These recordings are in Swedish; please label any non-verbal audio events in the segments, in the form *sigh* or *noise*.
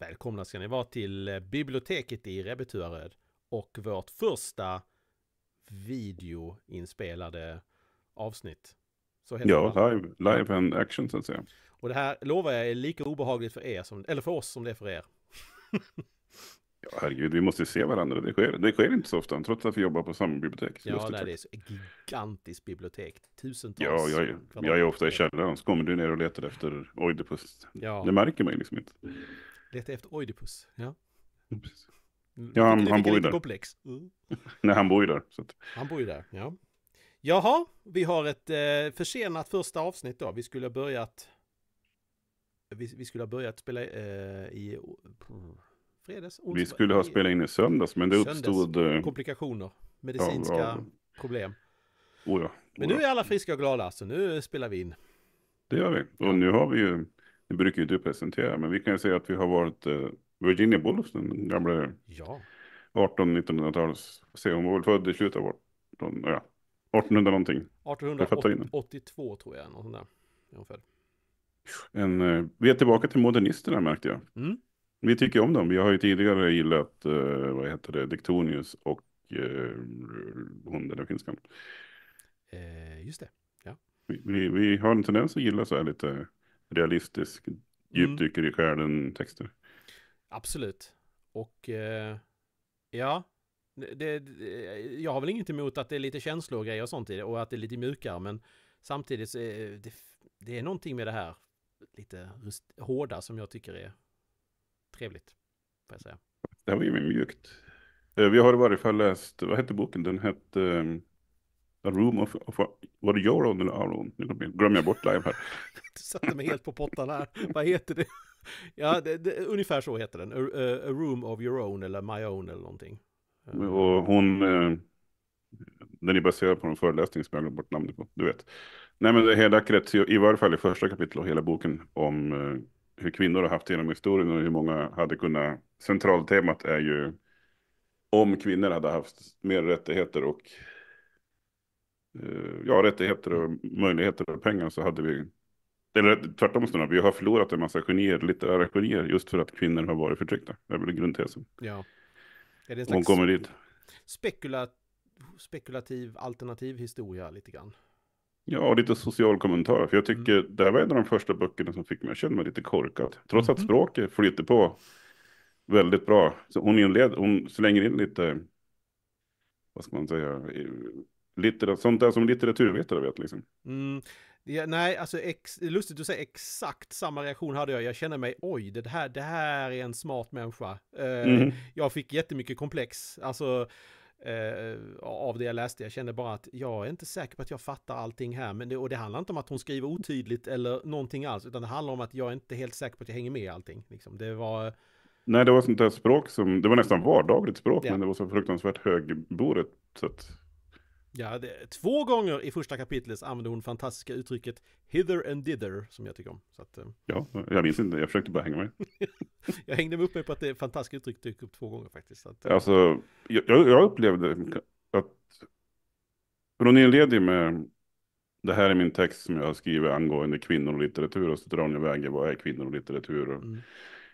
Välkomna ska ni vara till eh, biblioteket i Rebbetuaröd och vårt första videoinspelade avsnitt. Så heter ja, det. live, live and action så att säga. Och det här lovar jag är lika obehagligt för er som, eller för oss som det är för er. *laughs* ja, herregud, vi måste se varandra. Det sker, det sker inte så ofta, trots att vi jobbar på samma bibliotek. Ja, det är ett gigantiskt bibliotek. Tusentals. Ja, jag, är, jag är ofta i källaren, så kommer du ner och letar efter Oidipus. Ja. Det märker man ju liksom inte. Leta efter Oidipus. Ja. *laughs* Ja, han, han bor ju där. Komplex. Mm. *laughs* Nej, han bor ju där. Att... Han bor ju där, ja. Jaha, vi har ett eh, försenat första avsnitt då. Vi skulle ha börjat... Vi, vi skulle ha börjat spela eh, i... Fredags? Onsdag, vi skulle ha spelat in i söndags, men det uppstod... Eh, komplikationer, medicinska ja, ja. problem. Oh ja, oh men nu är alla friska och glada, så nu spelar vi in. Det gör vi. Och nu har vi ju det brukar ju du presentera, men vi kan ju säga att vi har varit eh, Virginia Woolf, den gamla ja. 18-1900-tals. Se, hon var väl född i slutet av 18, ja, 1800 någonting. 1882 tror jag, något sånt där. Ungefär. En, eh, vi är tillbaka till modernisterna märkte jag. Mm. Vi tycker om dem. Vi har ju tidigare gillat, eh, vad heter det, Diktonius och eh, hon den där finskan. Eh, just det, ja. Vi, vi, vi har en tendens att gilla så här lite realistisk, djupdyker mm. i själen-texter. Absolut. Och eh, ja, det, det, jag har väl inget emot att det är lite känslor och grejer och sånt i det och att det är lite mjukare men samtidigt så är det, det är någonting med det här lite hårda som jag tycker är trevligt. Får jag säga. Det var ju mjukt. Eh, vi har i varje fall läst, vad hette boken? Den hette um, A room of, of var det your own eller our own? Nu glömmer jag bort live här. *laughs* du satte mig helt på pottan här. Vad heter det? Ja, det, det, ungefär så heter den. A, a, room of your own eller my own eller någonting. Eh. Och hon, eh, den är baserad på en föreläsning som jag glömde bort namnet på. Du vet. Nej, men det hela kretsar, i varje fall i första kapitlet och hela boken, om eh, hur kvinnor har haft det genom historien och hur många hade kunnat. Centraltemat är ju om kvinnor hade haft mer rättigheter och Eh, ja, rättigheter och möjligheter och pengar så hade vi, eller tvärtom snarare, vi har förlorat en massa genier, litterära genier just för att kvinnor har varit förtryckta. Det är väl grundtesen. Ja. Är det en slags... Hon kommer dit. Spekulat spekulativ alternativ historia lite grann. Ja, lite social kommentar. För jag mm. tycker mm. det här var en av de första böckerna som fick mig att känna mig lite korkad. Trots mm. att mhm. språket flyter på väldigt bra. Så hon, inled, hon slänger in lite, vad ska man säga, sånt där som litteraturvetare vet liksom. Mm. Ja, nej, alltså ex, lustigt att säga exakt samma reaktion hade jag. Jag känner mig, oj, det här, det här är en smart människa. Eh, mm. Jag fick jättemycket komplex, alltså eh, av det jag läste. Jag kände bara att jag är inte säker på att jag fattar allting här. Men det, och det handlar inte om att hon skriver otydligt eller någonting alls, utan det handlar om att jag är inte helt säker på att jag hänger med i allting. Liksom. Det var... Nej, det var sånt där språk som, det var nästan vardagligt språk, ja. men det var så fruktansvärt högboret. Så att... Ja, det, två gånger i första kapitlet använder hon fantastiska uttrycket hither and dither som jag tycker om. Så att, eh, ja, jag minns inte, jag försökte bara hänga med. *laughs* jag hängde upp mig på att det fantastiska uttrycket dök upp två gånger faktiskt. Att, eh. alltså, jag, jag upplevde att hon inleder med det här är min text som jag har skrivit angående kvinnor och litteratur och så drar hon iväg vad är kvinnor och litteratur. Och, mm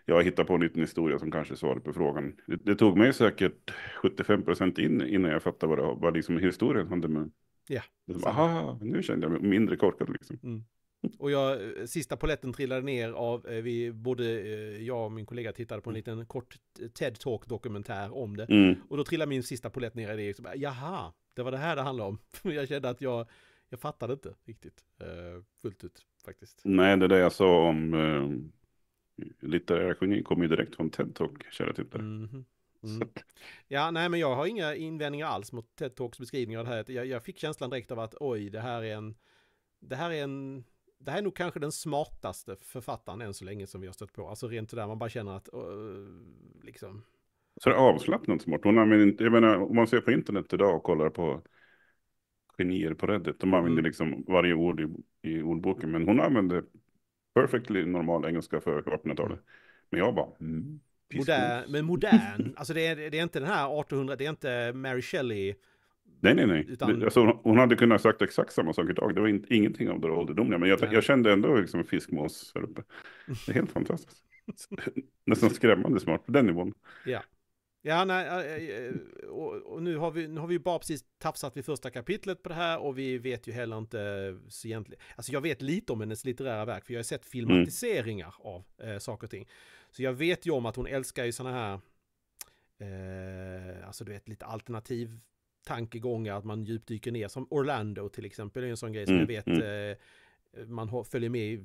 jag hittar på en liten historia som kanske svarar på frågan. Det, det tog mig säkert 75 procent in innan jag fattade vad, det, vad liksom historien hade med. Ja. Liksom, aha, nu kände jag mig mindre korkad liksom. Mm. Och jag, eh, sista poletten trillade ner av, eh, vi, både eh, jag och min kollega tittade på en liten kort TED-talk dokumentär om det. Mm. Och då trillade min sista polett ner i det. Så liksom, Jaha, det var det här det handlade om. *laughs* jag kände att jag, jag fattade inte riktigt fullt ut faktiskt. Nej, det är det jag sa om litterära geni kommer ju direkt från TED Talk, kära tittare. Mhm. Mm. Mm. Ja, nej, men jag har inga invändningar alls mot TED Talks beskrivning av det här. Jag, jag, fick känslan direkt av att oj, det här är en, det här är en, det här är nog kanske den smartaste författaren än så länge som vi har stött på. Alltså rent där man bara känner att, uh, liksom. Så det är avslappnat smart. Hon använder jag menar, om man ser på internet idag och kollar på genier på Reddit, de använder mm. liksom varje ord i, i ordboken, men hon använder perfectly normal engelska för 1800-talet. Men jag bara, mm, modern, Men modern, *laughs* alltså det är, det är inte den här 1800, det är inte Mary Shelley. Nej, nej, nej. Utan... alltså, hon hade kunnat sagt exakt samma sak idag. Det var in, ingenting av det ålderdomliga. Men jag, jag kände ändå liksom fiskmås här uppe. Det är helt *laughs* fantastiskt. Nästan skrämmande smart på den nivån. Ja. Ja, nej, och, nu har vi, nu har vi bara precis tafsat vid första kapitlet på det här och vi vet ju heller inte eh, så egentligen. Alltså jag vet lite om hennes litterära verk för jag har sett mm. filmatiseringar mm. av eh, saker och ting. Så jag vet ju om att hon älskar ju sådana här, eh, alltså du vet lite alternativ tankegångar, att man djupdyker ner som Orlando till exempel, är en sån grej som mm. jag vet mm. eh, man följer med i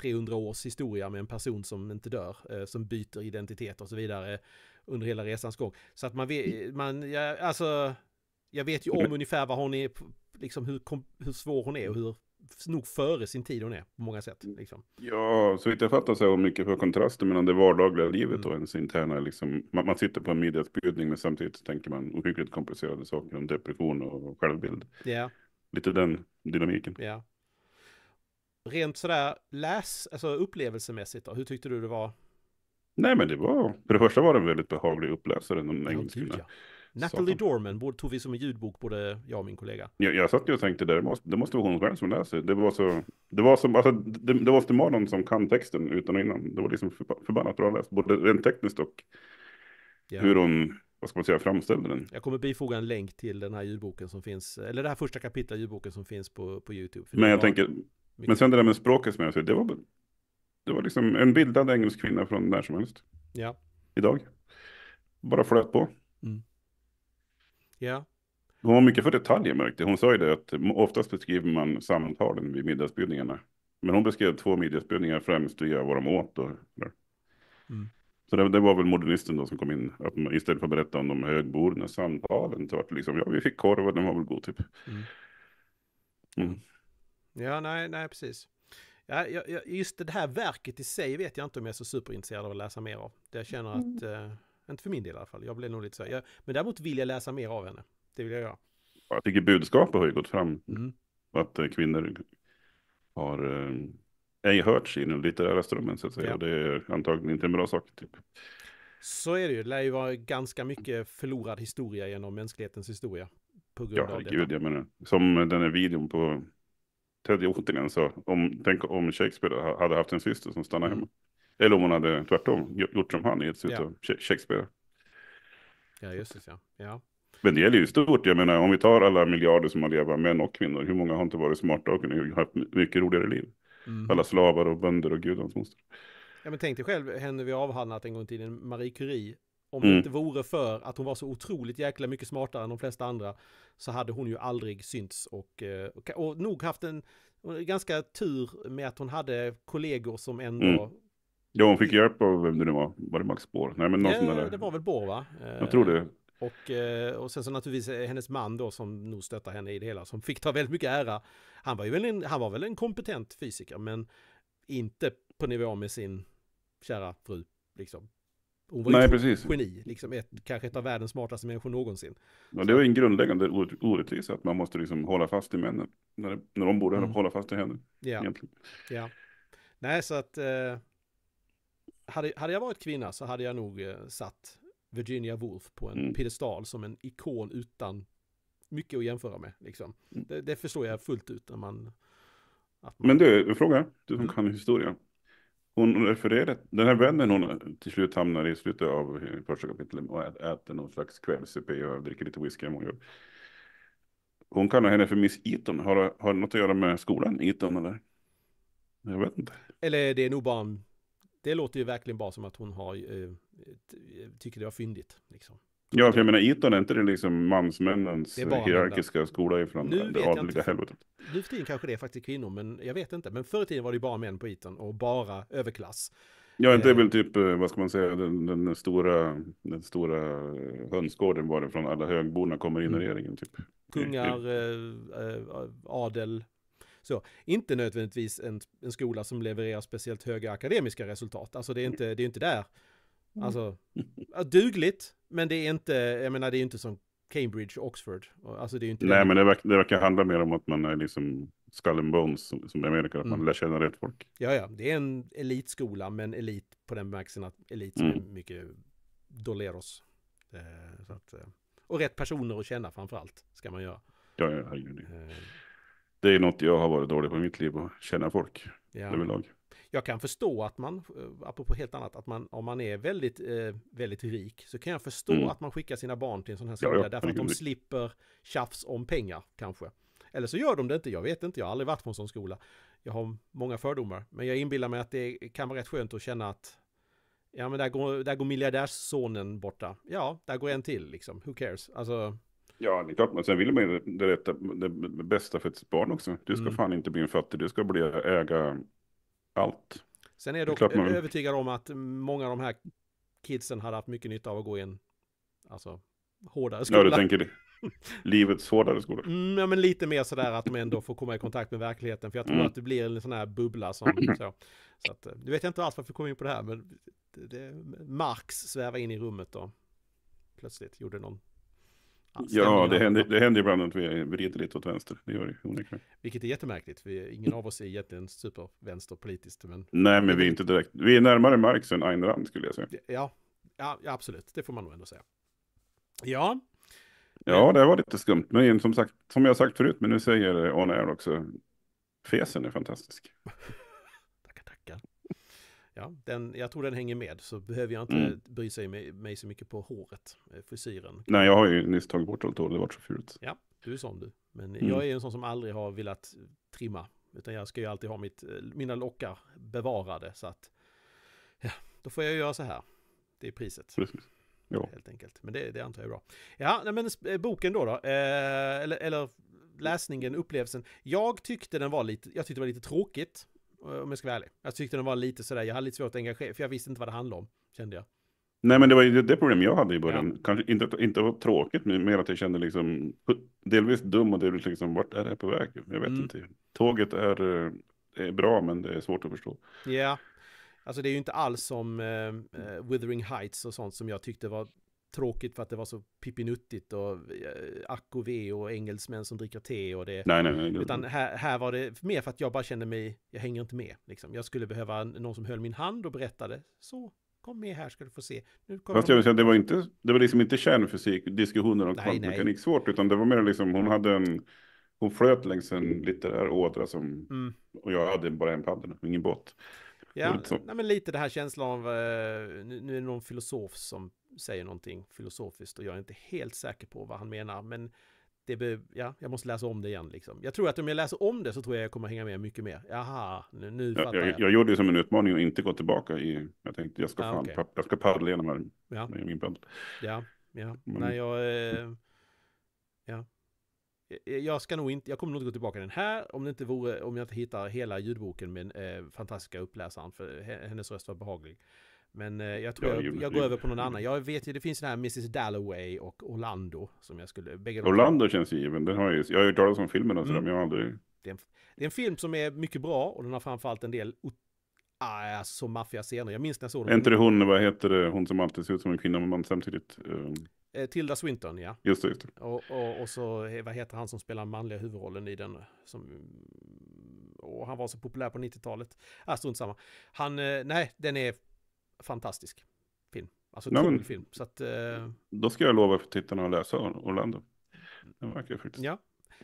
300 års historia med en person som inte dör, eh, som byter identitet och så vidare under hela resans gång. Så att man vet, mm. man, ja, alltså, jag vet ju om ungefär vad hon är, liksom hur, hur svår hon är och hur nog före sin tid hon är på många sätt. Mm. Liksom. Ja, så vitt jag fattar så är hon mycket för kontrasten mellan det vardagliga livet mm. och ens interna. Liksom, man, man sitter på en middagsbjudning men samtidigt tänker man ohyggligt komplicerade saker om depression och självbild. Yeah. Lite den dynamiken. Yeah. Rent sådär läs, alltså upplevelsemässigt då, hur tyckte du det var Nej, men det var, för det första var det en väldigt behaglig uppläsare. De engelskorna. Ja, Natalie Dorman tog vi som en ljudbok, både jag och min kollega. Jag, jag satt ju och tänkte, det måste, det måste vara hon själv som läser. Det var så, det var som, alltså, det, det måste vara någon som kan texten utan och innan. Det var liksom förbannat bra läst, både rent tekniskt och ja. hur hon, vad ska man säga, framställde den. Jag kommer bifoga en länk till den här ljudboken som finns, eller det här första kapitlet i ljudboken som finns på, på YouTube. Men jag tänker, mycket. men sen det där med språket som jag säger, det var det var liksom en bildad engelsk kvinna från när som helst. Ja. Idag. Bara flöt på. Mm. Ja. Hon var mycket för detaljer märkte Hon sa ju det att oftast beskriver man samtalen vid middagsbjudningarna. Men hon beskrev två middagsbjudningar främst och vad de åt. Och, mm. Så det, det, var väl modernisten då som kom in. Att man, istället för att berätta om de högborna samtalen så var det liksom, ja vi fick korv och den var väl god typ. Mm. Mm. Ja, nej, nej, precis. Ja, just det här verket i sig vet jag inte om jag är så superintresserad av att läsa mer av. Det jag känner att, mm. eh, inte för min del i alla fall, jag blev nog lite så. Jag, men däremot vill jag läsa mer av henne. Det vill jag göra. Jag tycker budskapet har ju gått fram. Mm. Att eh, kvinnor har eh, ej hörts i den litterära strömmen så att säga. Ja. Och det är antagligen inte en bra sak. Typ. Så är det ju. Det lär ju vara ganska mycket förlorad historia genom mänsklighetens historia. På grund ja, av herregud, det. jag menar. Som den här videon på Ted Jotinen sa, om, tänk om Shakespeare hade haft en syster som stannade mm. hemma. Eller om hon hade tvärtom gjort som han i ett slut av Shakespeare. Ja, just det. Ja. ja. Men det gäller ju stort. Jag menar, om vi tar alla miljarder som har levat, män och kvinnor, hur många har inte varit smarta och kunnat ha ett mycket roligare liv? Mm. Alla slavar och bönder och gudans moster. Ja, men tänk dig själv, henne vi avhandlat en gång i tiden, Marie Curie, om mm. det inte vore för att hon var så otroligt jäkla mycket smartare än de flesta andra så hade hon ju aldrig synts och, eh, och, och nog haft en ganska tur med att hon hade kollegor som ändå mm. Ja, hon fick hjälp av vem det nu var. Var det Max Bår? Nej, men någon ja, där... Det var väl Bår, va? Jag tror det. Eh, och, eh, och sen så naturligtvis hennes man då som nog stöttar henne i det hela, som fick ta väldigt mycket ära. Han var ju väl en, han var väl en kompetent fysiker, men inte på nivå med sin kära fru. Liksom. Hon var Nej, precis. geni, liksom ett, kanske ett av världens smartaste människor någonsin. Ja, det var en grundläggande orättvisa, att man måste liksom hålla fast i männen. När, när de borde mm. hålla fast i henne. Ja. ja. Nej, så att... Eh, hade, hade jag varit kvinna så hade jag nog eh, satt Virginia Woolf på en mm. piedestal som en ikon utan mycket att jämföra med. Liksom. Mm. Det, det, förstår jag fullt ut när man... man... Men du, en fråga, du som mm. kan historia hon refererar, den här vännen hon till slut hamnar i slutet av första kapitlet och äter någon slags kvällsupé och dricker lite whisky hemma hon, hon kallar henne för Miss Eton. Har, har det något att göra med skolan Eton eller? Jag vet inte. Eller det är nog bara en... Det låter ju verkligen bara som att hon har... Eh, tycker det var fyndigt liksom. Ja, för jag menar Eton, är inte det liksom mansmännens det hierarkiska skola ifrån nu det adliga helvetet? Nu för tiden kanske det är faktiskt kvinnor, men jag vet inte. Men förr i tiden var det bara män på Eton och bara överklass. Ja, inte är eh. väl typ, eh, vad ska man säga, den, den stora, den stora eh, hönsgården var det från alla högborna kommer in i mm. regeringen. Typ. Kungar, eh, adel, så, inte nödvändigtvis en, en skola som levererar speciellt höga akademiska resultat. Alltså det är mm. inte, det är inte där Mm. Alltså, *laughs* dugligt, men det är inte, jag menar det är inte som Cambridge, Oxford. Alltså det är inte... Nej, det. men det verkar, det verkar handla mer om att man är liksom skull and bones som, som i Amerika, att mm. man lär känna rätt folk. Ja, ja, det är en elitskola, men elit på den bemärkelsen att elit som mm. är mycket doleros. Eh, så att, eh, och rätt personer att känna framför allt, ska man göra. Ja, ja, herregud. Eh. Det är något jag har varit dålig på i mitt liv, att känna folk ja. överlag jag kan förstå att man, eh, apropå helt annat, att man om man är väldigt, eh, väldigt rik så kan jag förstå mm. att man skickar sina barn till en sån här skola ja, ja. därför att de slipper tjafs om pengar kanske. Eller så gör de det inte, jag vet inte, jag har aldrig varit på en sån skola. Jag har många fördomar, men jag inbillar mig att det kan vara rätt skönt att känna att ja men där går, där går miljardärssonen borta. Ja, där går en till liksom, who cares? Alltså, Ja, det är klart. Men sen vill man ju det, rätta, det bästa för ett barn också. Du ska mm. fan inte bli en fattig, du ska bli, äga allt. Sen är jag dock man... övertygad om att många av de här kidsen hade haft mycket nytta av att gå i en alltså, hårdare skola. Ja, du tänker det. *laughs* Livets hårdare skola. Mm, ja, men lite mer sådär att de ändå får komma i kontakt med verkligheten. För jag tror mm. att det blir en sån här bubbla som *clears throat* så. så att, eh, nu vet jag inte alls varför vi kom in på det här, men det, det, Marx svävar in i rummet då. Plötsligt gjorde någon Ja, det händer, det händer ibland att vi vrider lite åt vänster. Det gör det onekligen. Vilket är jättemärkligt. för ingen av oss är egentligen supervänster politiskt. Men... Nej, men vi är inte direkt. Vi är närmare Marx än Ayn Rand skulle jag säga. Ja, ja, absolut. Det får man nog ändå säga. Ja. Ja, det var lite skumt. Men som, sagt, som jag sagt förut, men nu säger Arne också. Fesen är fantastisk. *laughs* Ja, den, jag tror den hänger med så behöver jag inte mm. bry sig med, mig så mycket på håret, eh, frisyren. Nej, jag har ju nyss tagit bort allt hår, det var så fult. Ja, du är sån du. Men mm. jag är en sån som aldrig har velat trimma. Utan jag ska ju alltid ha mitt, eh, mina lockar bevarade så att ja, då får jag göra så här. Det är priset. Precis. Ja. Helt enkelt. Men det, det antar jag är bra. Ja, men eh, boken då då. Eh, eller, eller läsningen, upplevelsen. Jag tyckte den var lite, jag tyckte det var lite tråkigt. Eh, om jag ska vara ärlig. Jag tyckte den var lite sådär, jag hade lite svårt att engagera, för jag visste inte vad det handlade om, kände jag. Nej, men det var ju det problem jag hade i början. Ja. Kanske inte, inte var tråkigt, men mer att jag kände liksom delvis dum och delvis liksom vart är det på väg? Jag vet mm. inte. Tåget är, eh, är, bra, men det är svårt att förstå. Ja, alltså det är ju inte alls som uh, eh, Withering Heights och sånt som jag tyckte var tråkigt för att det var så pippinuttigt och eh, ack och ve och engelsmän som dricker te och det. Nej, nej, nej. Utan här, här var det mer för att jag bara kände mig, jag hänger inte med. Liksom. Jag skulle behöva någon som höll min hand och berättade. Så, kom med här ska du få se. Nu Fast jag vill säga, det var, inte, det var liksom inte kärnfysik, diskussioner om kvantmekanik svårt, utan det var mer liksom, hon hade en, hon flöt längs en litterär ådra som, mm. och jag hade bara en paddel, ingen båt. Ja, *laughs* nej, men lite det här känslan av, eh, nu, nu är det någon filosof som säger någonting filosofiskt och jag är inte helt säker på vad han menar men det be, ja, jag måste läsa om det igen liksom. Jag tror att om jag läser om det så tror jag jag kommer hänga med mycket mer. Jaha, nu, nu fattar jag, jag. Jag gjorde det som en utmaning att inte gå tillbaka i, jag tänkte jag ska, ah, fan, okay. jag ska paddla igenom här ja. med min bönd. Ja, ja, men, nej jag, eh, ja. Eh, jag ska nog inte, jag kommer nog inte gå tillbaka den här om det inte vore, om jag inte hittar hela ljudboken med eh, fantastiska uppläsaren för hennes röst var behaglig. Eh, men jag tror jag, jag, går över på någon annan. Jag vet ju, det finns den här Mrs Dalloway och Orlando som jag skulle... Bägge Orlando känns given, den har jag, jag har ju hört talas om filmen och sådär, mm. men jag har aldrig... Det är, en, det är en film som är mycket bra och den har framförallt en del Ah, alltså maffiga scener. Jag minns när jag såg den. Är Inte det hon, vad heter det, hon som alltid ser ut som en kvinna med man samtidigt? Eh, eh, Tilda Swinton, ja. Just det, just det. Och, och, och, så, eh, vad heter han som spelar manliga huvudrollen i den? Som, och han var så populär på 90-talet. Ah, strunt samma. Han, eh, nej, den är fantastisk film. Alltså cool men, film. Så att, eh... Då ska jag lova för tittarna att läsa Orlando. Den verkar faktiskt. Ja.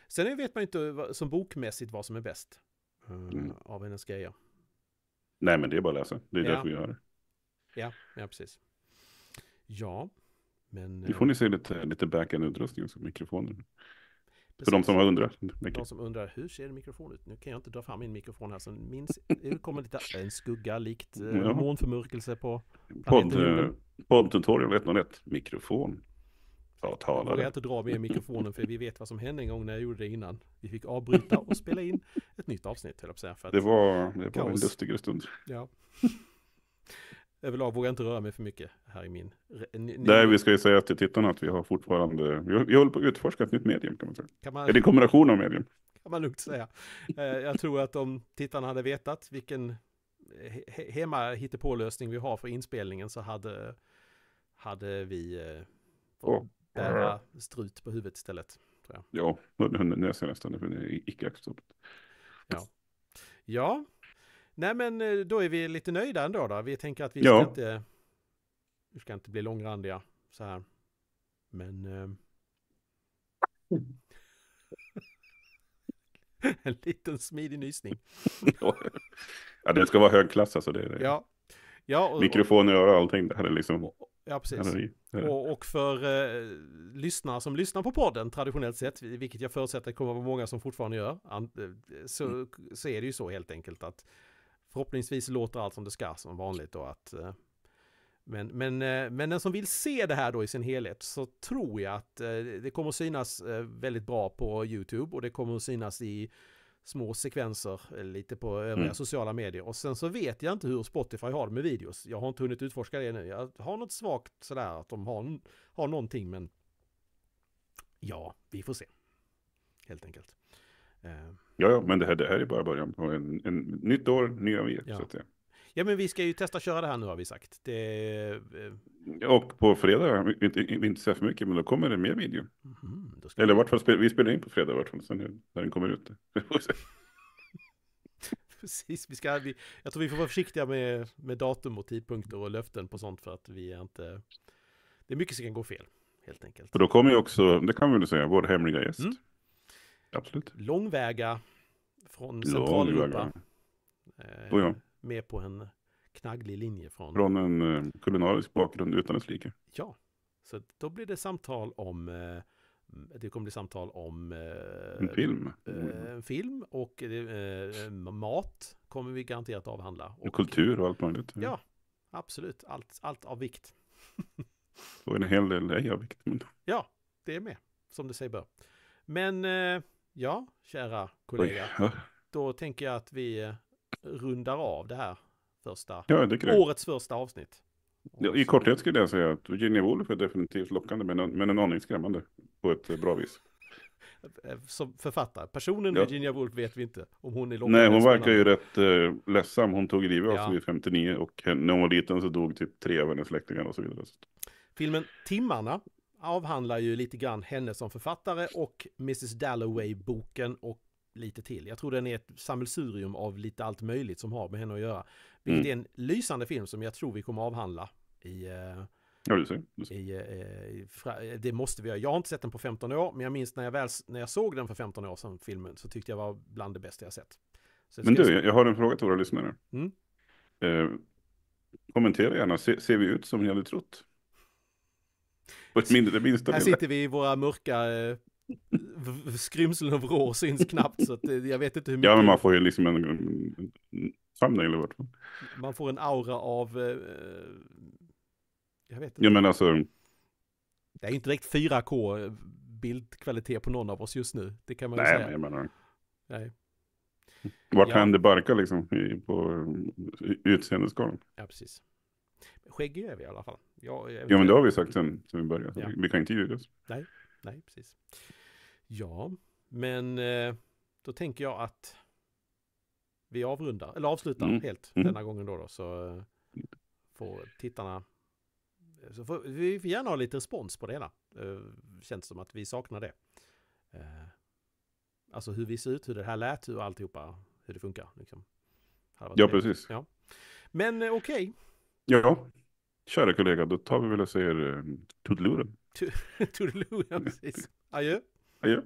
Sen vet man ju inte som bokmässigt vad som är bäst eh, mm. av hennes grejer. Nej, men det är bara att läsa. Det är ja. därför vi gör det. Ja, ja precis. Ja, men... Nu får ni eh, se lite, lite back-end-utrustning också, mikrofoner. Precis. För de som undrar. De som undrar, hur ser mikrofonen ut? Nu kan jag inte dra fram min mikrofon här, så minns, det kommer lite en skugga likt eh, ja. månförmörkelse på planeten. Poddtutorial 101, mikrofon. Jag vågar inte dra med mikrofonen för vi vet vad som hände en gång när jag gjorde det innan. Vi fick avbryta och spela in ett nytt avsnitt, höll jag på att säga. För att det var, det var en lustigare stund. Ja överlag vågar jag inte röra mig för mycket här i min... Nej, vi ska ju säga till tittarna att vi har fortfarande, vi, vi håller på att utforska ett nytt medium kan man säga. Kan man... Är det en kombination av medium? Kan man lugnt säga. Eh, jag tror att om tittarna hade vetat vilken he hemma hittepålösning vi har för inspelningen så hade, hade vi eh, fått oh. bära strut på huvudet istället. Ja, nu ser jag nästan det, för det är icke acceptabelt. Ja. ja, Nej men eh, då är vi lite nöjda ändå då. Vi tänker att vi ja. ska inte... Vi ska inte bli långrandiga så här. Men... Eh... *laughs* en liten smidig nysning. *laughs* ja, det ska vara högklass alltså. Det, är det. Ja. Ja, och, Mikrofoner och allting. Det här är liksom... Ja, precis. Här här och, och, för eh, lyssnare som lyssnar på podden traditionellt sett, vilket jag förutsätter kommer att vara många som fortfarande gör, eh, så, så är det ju så helt enkelt att Förhoppningsvis låter allt som det ska som vanligt då att eh, men, men, eh, men den som vill se det här då i sin helhet så tror jag att eh, det kommer att synas väldigt bra på Youtube och det kommer att synas i små sekvenser lite på övriga mm. sociala medier. Och sen så vet jag inte hur Spotify har det med videos. Jag har inte hunnit utforska det nu. Jag har något svagt sådär att de har, har någonting men ja, vi får se. Helt enkelt. Ja, ja men det här, det här är bara början på en, en nytt år, nya vi. Ja. ja. men vi ska ju testa köra det här nu har vi sagt. Det... Eh, och på fredag, vi inte, inte så för mycket, men då kommer det mer video. Mm, Eller vi... vart fall, vi spelar in på fredag i vart fall, sen när den kommer ut. *laughs* Precis, vi ska, vi, jag tror vi får vara försiktiga med, med datum och tidpunkter och löften på sånt för att vi är inte... Det är mycket som kan gå fel, helt enkelt. Och då kommer ju också, det kan vi väl säga, vår hemliga gäst. Mm. Absolut. Långväga från Centraleuropa. Eh, ja. Med på en knagglig linje från... Från en eh, kulinarisk bakgrund utan dess like. Ja, så då blir det samtal om... Eh, det kommer bli samtal om... Eh, en film. en film och mat kommer vi garanterat avhandla. Och, kultur och allt möjligt. Ja, absolut. Allt, allt av vikt. och en hel del är av vikt. Ja, det är med. Som du säger bör. Men... Ja, kära kollega. Då tänker jag att vi eh, rundar av det här första, ja, det årets första avsnitt. Ja, I korthet skulle jag säga att Virginia Woolf är definitivt lockande men, men en aning skrämmande på ett eh, bra vis. Eh, som författare, personen ja. Virginia Woolf vet vi inte om hon är lockande. Nej, hon verkar ju rätt eh, ledsam. Hon tog livet av sig vid 59 och när hon var liten så dog typ tre av hennes släktingar och så vidare. Filmen Timmarna avhandlar ju lite grann henne som författare och Mrs Dalloway-boken och lite till. Jag tror den är ett sammelsurium av lite allt möjligt som har med henne att göra. Vilket mm. är en lysande film som jag tror vi kommer avhandla i... Eh, ja, du ser. Du ser. I, eh, i, i, eh, det måste vi göra. Jag har inte sett den på 15 år, men jag minns när jag, väl, när jag såg den för 15 år sedan, filmen, så tyckte jag var bland det bästa jag sett. men du, jag, jag, har en fråga till våra lyssnare. Mm? Eh, kommentera gärna, Se, ser vi ut som ni hade trott? På ett mindre, minsta Här sitter vi i våra mörka eh, skrymslen av vrår syns knappt så att eh, jag vet inte hur mycket. Ja men man får ju liksom en, en, en samling i vart fall. Man får en aura av, eh, jag vet inte. Ja men alltså. Det är ju inte direkt 4K eh, bildkvalitet på någon av oss just nu. Det kan man Nej, ju säga. Nej men jag menar. Nej. Vart ja. händer barka liksom på utseendeskalan? Ja precis. Skäggig är vi i alla fall. Jag, ja, men det har vi sagt sen vi började. Ja. Vi kan inte ljuga Nej, nej, precis. Ja, men eh, då tänker jag att vi avrundar, eller avslutar mm. helt mm. denna gången då, då så eh, får tittarna eh, så får, vi får gärna ha lite respons på det hela. Känns som att vi saknar det. Alltså hur vi ser ut, hur det här lät, hur alltihopa, hur det funkar. Liksom. Ja, precis. Ja. Men okej. Okay. Ja kära kollega, då tar vi väl och säger um, Toodaloo. ja precis. Adjö. Adjö.